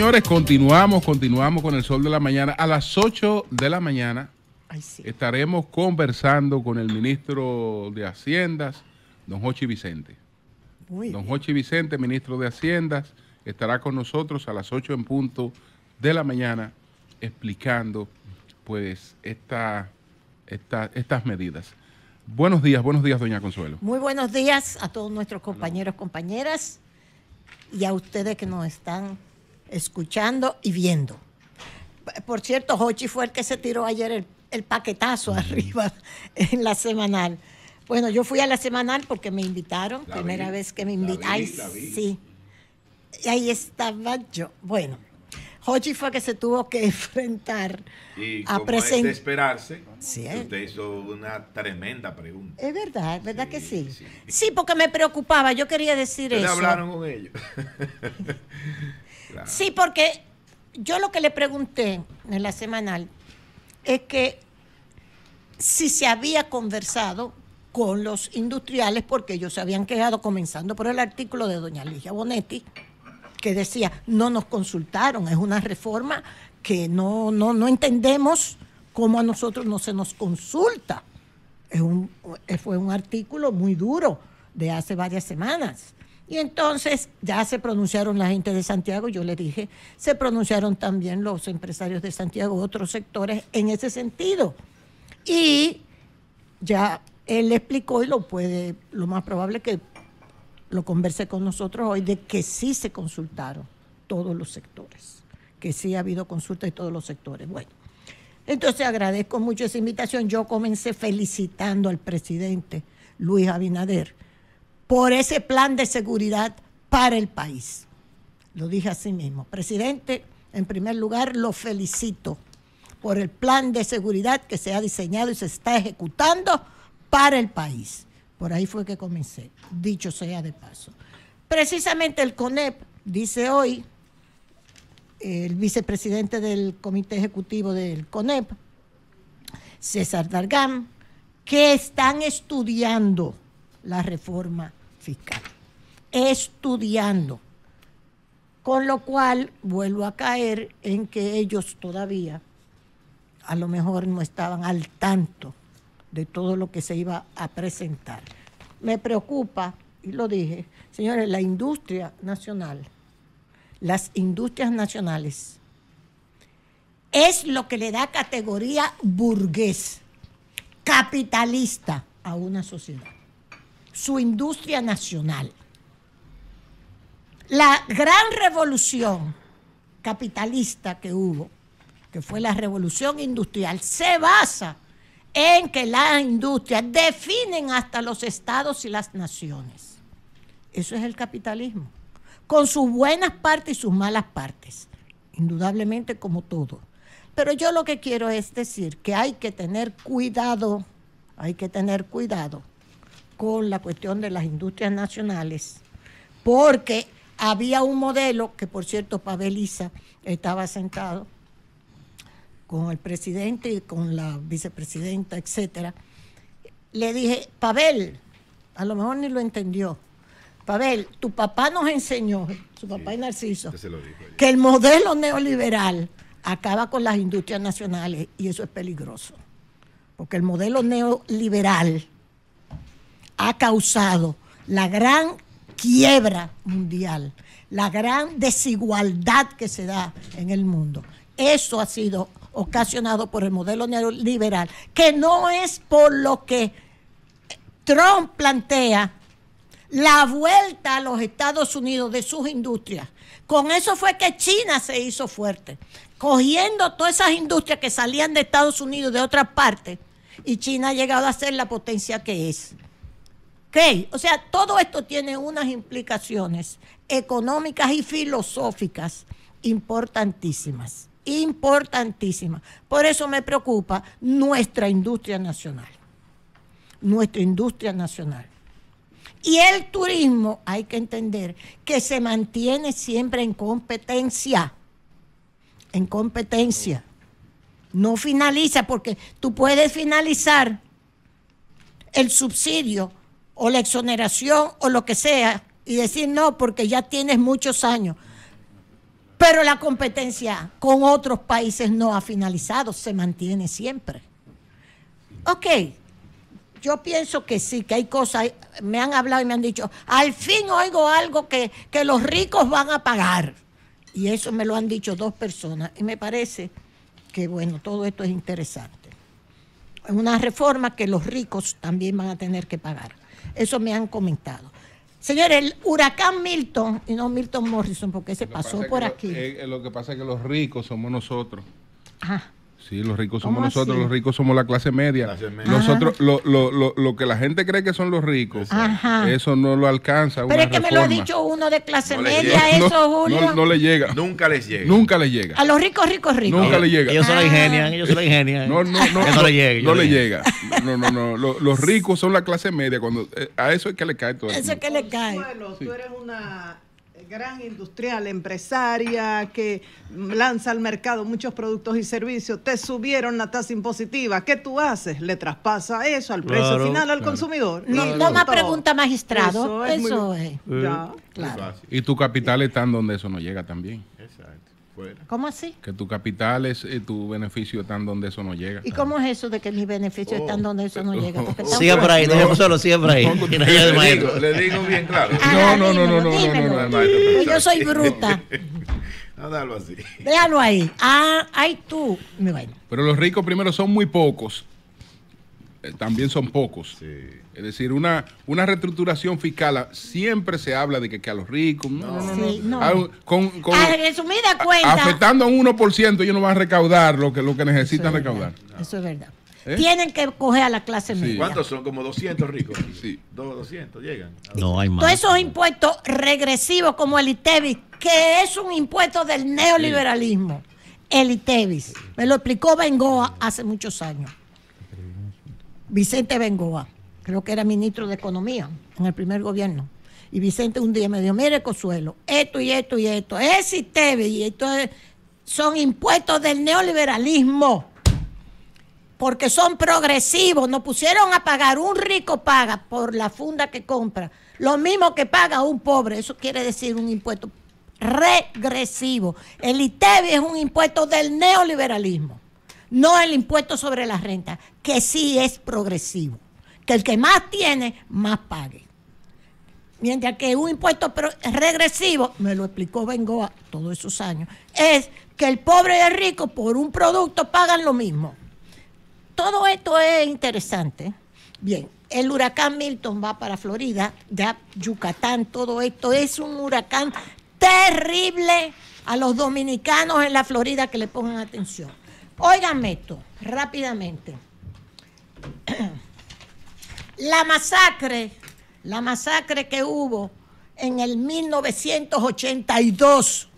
señores, continuamos, continuamos con el sol de la mañana. A las 8 de la mañana estaremos conversando con el ministro de Haciendas, don Jochi Vicente. don Jochi Vicente, ministro de Haciendas, estará con nosotros a las 8 en punto de la mañana explicando pues estas estas medidas. Buenos días, buenos días, doña Consuelo. Muy buenos días a todos nuestros compañeros, compañeras y a ustedes que nos están escuchando y viendo. Por cierto, Hochi fue el que se tiró ayer el, paquetazo arriba en la semanal. Bueno, yo fui a la semanal porque me invitaron, primera vez que me invitaron. Sí. Y ahí estaba yo. Bueno, Hochi fue que se tuvo que enfrentar a presentar. esperarse, sí, usted hizo una tremenda pregunta. Es verdad, ¿verdad que sí? sí? porque me preocupaba, yo quería decir eso. hablaron con ellos? Sí, porque yo lo que le pregunté en la semanal es que si se había conversado con los industriales, porque ellos se habían quedado comenzando por el artículo de doña Ligia Bonetti, que decía, no nos consultaron, es una reforma que no, no, no entendemos cómo a nosotros no se nos consulta. Es un, fue un artículo muy duro de hace varias semanas. Y entonces ya se pronunciaron la gente de Santiago, yo le dije, se pronunciaron también los empresarios de Santiago, otros sectores en ese sentido. Y ya él explicó y lo puede, lo más probable que lo converse con nosotros hoy, de que sí se consultaron todos los sectores, que sí ha habido consulta de todos los sectores. Bueno, entonces agradezco mucho esa invitación. Yo comencé felicitando al presidente Luis Abinader por ese plan de seguridad para el país. Lo dije así mismo. Presidente, en primer lugar, lo felicito por el plan de seguridad que se ha diseñado y se está ejecutando para el país. Por ahí fue que comencé, dicho sea de paso. Precisamente el CONEP dice hoy, el vicepresidente del comité ejecutivo del CONEP, César Dargán, que están estudiando la reforma fiscal, estudiando. Con lo cual vuelvo a caer en que ellos todavía a lo mejor no estaban al tanto de todo lo que se iba a presentar. Me preocupa, y lo dije, señores, la industria nacional, las industrias nacionales, es lo que le da categoría burgués, capitalista a una sociedad su industria nacional. La gran revolución capitalista que hubo, que fue la revolución industrial, se basa en que las industrias definen hasta los estados y las naciones. Eso es el capitalismo, con sus buenas partes y sus malas partes, indudablemente como todo. Pero yo lo que quiero es decir que hay que tener cuidado, hay que tener cuidado con la cuestión de las industrias nacionales, porque había un modelo, que por cierto Pavel estaba sentado con el presidente y con la vicepresidenta, etcétera. Le dije, Pavel, a lo mejor ni lo entendió. Pavel, tu papá nos enseñó, su papá es Narciso, que el modelo neoliberal acaba con las industrias nacionales y eso es peligroso. Porque el modelo neoliberal ha causado la gran quiebra mundial, la gran desigualdad que se da en el mundo. Eso ha sido ocasionado por el modelo neoliberal, que no es por lo que Trump plantea la vuelta a los Estados Unidos de sus industrias. Con eso fue que China se hizo fuerte, cogiendo todas esas industrias que salían de Estados Unidos de otras partes, y China ha llegado a ser la potencia que es. ¿Ok? O sea, todo esto tiene unas implicaciones económicas y filosóficas importantísimas, importantísimas. Por eso me preocupa nuestra industria nacional, nuestra industria nacional. Y el turismo, hay que entender, que se mantiene siempre en competencia, en competencia. No finaliza porque tú puedes finalizar el subsidio o la exoneración o lo que sea y decir no porque ya tienes muchos años. Pero la competencia con otros países no ha finalizado, se mantiene siempre. Ok, yo pienso que sí, que hay cosas, me han hablado y me han dicho, al fin oigo algo que, los ricos van a pagar. Y eso me lo han dicho dos personas. Y me parece que, bueno, todo esto es interesante. Es una reforma que los ricos también van a tener que pagar. Eso me han comentado. Señores, el huracán Milton, y no Milton Morrison, porque se pasó por aquí. Eh, lo, que pasa es que los ricos somos nosotros. Ajá. Sí, los ricos somos nosotros, los ricos somos la clase media. Nosotros, lo, lo, lo, lo, que la gente cree que son los ricos, eso no lo alcanza. Pero es que me lo ha dicho uno de clase media, eso, Julio. No, le llega. Nunca les llega. Nunca les llega. A los ricos, ricos, ricos. Nunca les llega. Ellos son la ah. ingenia, ellos son la ingenia. No, no, no. no, le llega. No le llega. No, no, no. los ricos son la clase media. cuando eh, A eso es que le cae todo. Eso es que le cae. Bueno, tú eres una gran industrial, empresaria, que lanza al mercado muchos productos y servicios, te subieron la tasa impositiva, ¿qué tú haces? Le traspasa eso al precio final al consumidor. No, más pregunta magistrado. Eso es. Eh, y tu capital está en donde eso no llega también. Exacto. ¿Cómo así? Que tu capital es eh, tu beneficio están donde eso no llega. ¿Y cómo es eso de que mis beneficios oh. están donde eso no llega? Siga por ahí, déjeme solo, siga por ahí. le, digo, bien claro. no, no, no, no, no, no, no, pues Yo soy bruta. Déjalo así. Déjalo ahí. Ah, ay tú. Bueno. Pero los ricos primero son muy pocos eh, también son pocos. Es decir, una, una reestructuración fiscal, ah, siempre se habla de que, que a los ricos, no, no, no, ah, con, con, resumida cuenta. afectando a un 1%, ellos no van a recaudar lo que, lo que necesitan recaudar. Eso es verdad. ¿Eh? Tienen que coger a la clase media. ¿Cuántos son? Como 200 ricos. Sí. 200 llegan. No hay más. Todos esos impuestos regresivos como el ITEVIS, que es un impuesto del neoliberalismo. El ITEVIS. Me lo explicó Bengoa hace muchos años. Vicente Bengoa, creo que era ministro de Economía en el primer gobierno. Y Vicente un día me dijo, mire Consuelo, esto y esto y esto, es y esto son impuestos del neoliberalismo, porque son progresivos, nos pusieron a pagar, un rico paga por la funda que compra, lo mismo que paga un pobre, eso quiere decir un impuesto regresivo. El ITEBI es un impuesto del neoliberalismo no el impuesto sobre la renta, que sí es progresivo, que el que más tiene, más pague. Mientras que un impuesto regresivo, me lo explicó Bengoa todos esos años, es que el pobre y el rico por un producto pagan lo mismo. Todo esto es interesante. Bien, el huracán Milton va para Florida, ya Yucatán, todo esto es un huracán terrible a los dominicanos en la Florida que le pongan atención. Óiganme esto, rápidamente. La masacre, la masacre que hubo en el 1982,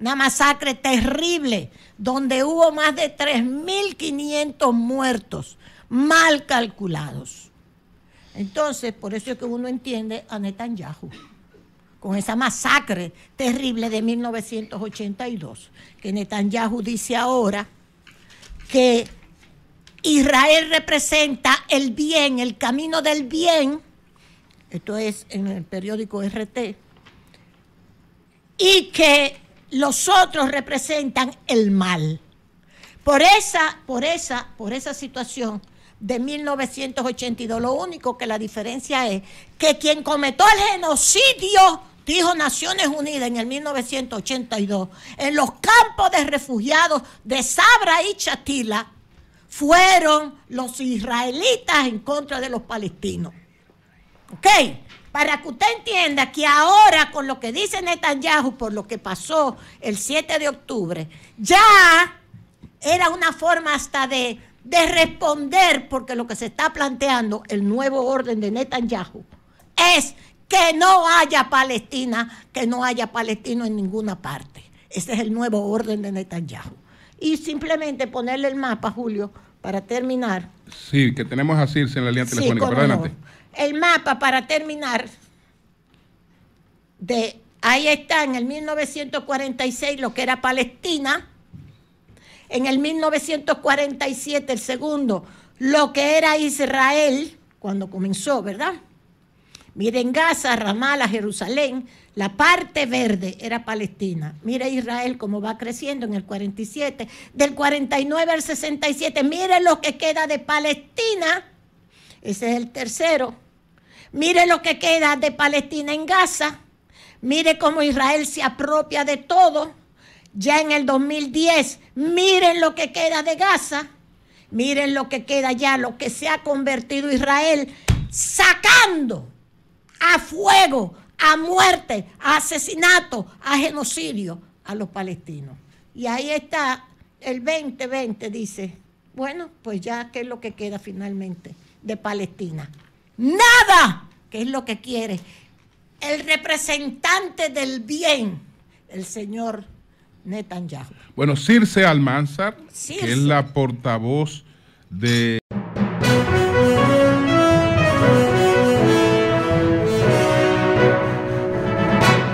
una masacre terrible, donde hubo más de 3.500 muertos, mal calculados. Entonces, por eso es que uno entiende a Netanyahu con esa masacre terrible de 1982, que Netanyahu dice ahora que Israel representa el bien, el camino del bien, esto es en el periódico RT, y que los otros representan el mal. Por esa, por esa, por esa situación de 1982, lo único que la diferencia es que quien cometió el genocidio dijo Naciones Unidas en el 1982, en los campos de refugiados de Sabra y Chatila, fueron los israelitas en contra de los palestinos. ¿Ok? Para que usted entienda que ahora con lo que dice Netanyahu por lo que pasó el 7 de octubre, ya era una forma hasta de, de responder, porque lo que se está planteando el nuevo orden de Netanyahu es que no haya Palestina, que no haya palestino en ninguna parte. Ese es el nuevo orden de Netanyahu. Y simplemente ponerle el mapa, Julio, para terminar. Sí, que tenemos a Circe en la línea telefónica. El mapa, para terminar, de ahí está en el 1946 lo que era Palestina, en el 1947 el segundo, lo que era Israel, cuando comenzó, ¿verdad? Miren Gaza, Ramala, Jerusalén, la parte verde era Palestina. Mire Israel cómo va creciendo en el 47, del 49 al 67. Miren lo que queda de Palestina. Ese es el tercero. Mire lo que queda de Palestina en Gaza. Mire cómo Israel se apropia de todo. Ya en el 2010, miren lo que queda de Gaza. Miren lo que queda ya, lo que se ha convertido Israel sacando a fuego, a muerte, a asesinato, a genocidio a los palestinos. Y ahí está el 2020, dice, bueno, pues ya qué es lo que queda finalmente de Palestina. Nada, ¿Qué es lo que quiere el representante del bien, el señor Netanyahu. Bueno, Circe Almanzar, que es la portavoz de...